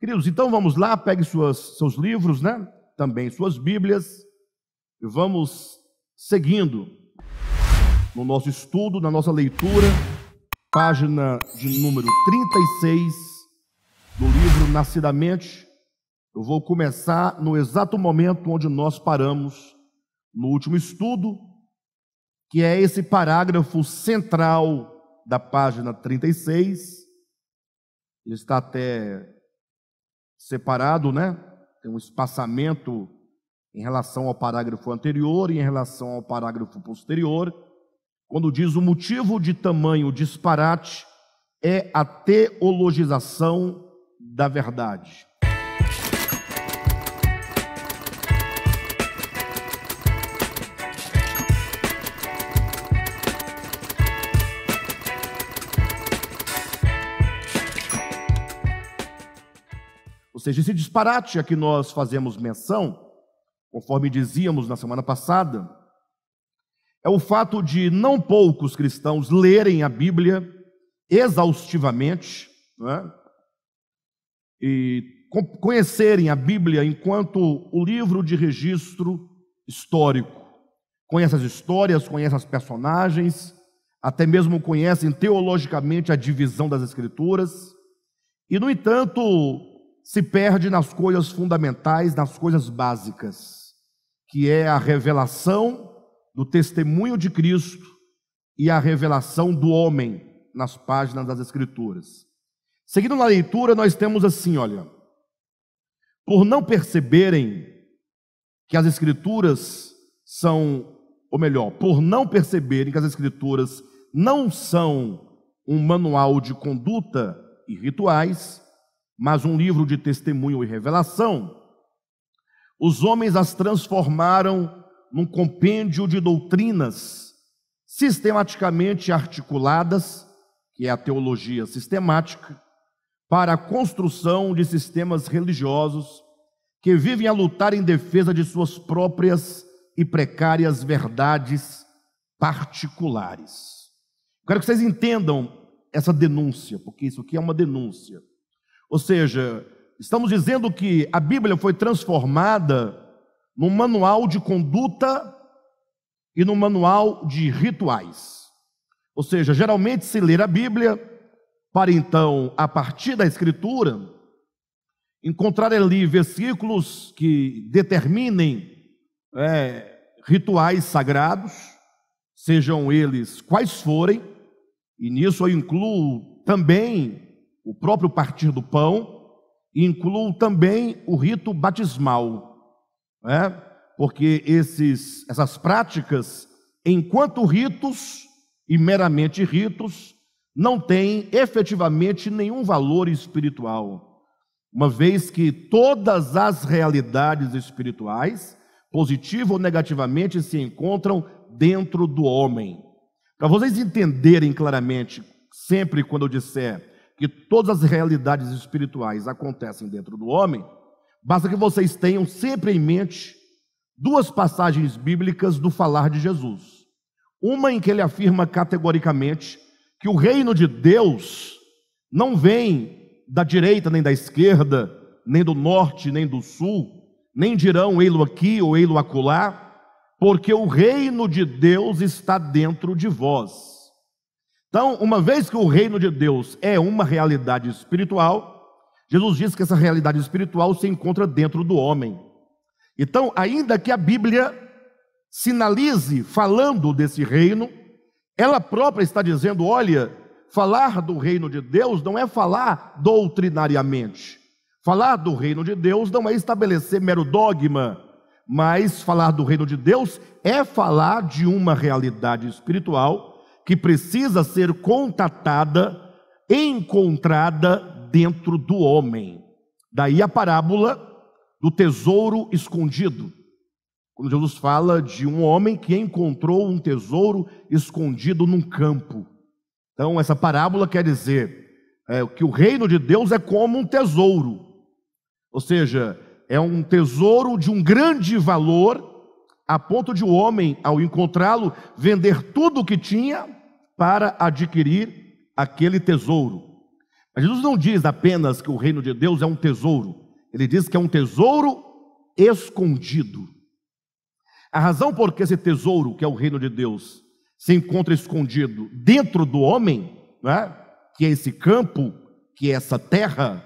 Queridos, então vamos lá, pegue suas, seus livros, né? Também suas Bíblias, e vamos seguindo no nosso estudo, na nossa leitura, página de número 36 do livro Nascidamente. Eu vou começar no exato momento onde nós paramos no último estudo, que é esse parágrafo central da página 36. Ele está até separado, né? Tem um espaçamento em relação ao parágrafo anterior e em relação ao parágrafo posterior, quando diz o motivo de tamanho disparate é a teologização da verdade. Ou seja, esse disparate a que nós fazemos menção, conforme dizíamos na semana passada, é o fato de não poucos cristãos lerem a Bíblia exaustivamente né? e conhecerem a Bíblia enquanto o livro de registro histórico. Conhecem as histórias, conhecem as personagens, até mesmo conhecem teologicamente a divisão das Escrituras. E, no entanto, se perde nas coisas fundamentais, nas coisas básicas, que é a revelação do testemunho de Cristo e a revelação do homem nas páginas das Escrituras. Seguindo na leitura, nós temos assim: olha, por não perceberem que as Escrituras são, ou melhor, por não perceberem que as Escrituras não são um manual de conduta e rituais, mas um livro de testemunho e revelação. Os homens as transformaram num compêndio de doutrinas sistematicamente articuladas, que é a teologia sistemática, para a construção de sistemas religiosos que vivem a lutar em defesa de suas próprias e precárias verdades particulares. Quero que vocês entendam essa denúncia, porque isso aqui é uma denúncia. Ou seja, estamos dizendo que a Bíblia foi transformada num manual de conduta e num manual de rituais. Ou seja, geralmente se ler a Bíblia para então, a partir da Escritura, encontrar ali versículos que determinem é, rituais sagrados, sejam eles quais forem, e nisso eu incluo também o próprio partir do pão, e incluo também o rito batismal, né? porque esses, essas práticas, enquanto ritos e meramente ritos, não têm efetivamente nenhum valor espiritual, uma vez que todas as realidades espirituais, positiva ou negativamente, se encontram dentro do homem. Para vocês entenderem claramente, sempre quando eu disser que todas as realidades espirituais acontecem dentro do homem, basta que vocês tenham sempre em mente duas passagens bíblicas do falar de Jesus. Uma em que ele afirma categoricamente que o reino de Deus não vem da direita nem da esquerda, nem do norte nem do sul, nem dirão ei-lo aqui ou ei-lo acolá, porque o reino de Deus está dentro de vós. Então, uma vez que o reino de Deus é uma realidade espiritual, Jesus diz que essa realidade espiritual se encontra dentro do homem. Então, ainda que a Bíblia sinalize falando desse reino, ela própria está dizendo: olha, falar do reino de Deus não é falar doutrinariamente. Falar do reino de Deus não é estabelecer mero dogma, mas falar do reino de Deus é falar de uma realidade espiritual que precisa ser contatada, encontrada dentro do homem. Daí a parábola do tesouro escondido. Quando Jesus fala de um homem que encontrou um tesouro escondido num campo. Então, essa parábola quer dizer é, que o reino de Deus é como um tesouro, ou seja, é um tesouro de um grande valor a ponto de o homem, ao encontrá-lo, vender tudo o que tinha para adquirir aquele tesouro. Mas Jesus não diz apenas que o reino de Deus é um tesouro, ele diz que é um tesouro escondido. A razão por que esse tesouro, que é o reino de Deus, se encontra escondido dentro do homem, né, que é esse campo, que é essa terra,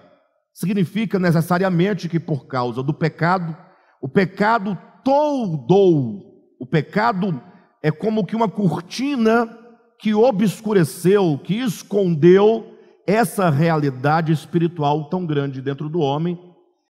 significa necessariamente que por causa do pecado, o pecado toldou. O pecado é como que uma cortina que obscureceu, que escondeu essa realidade espiritual tão grande dentro do homem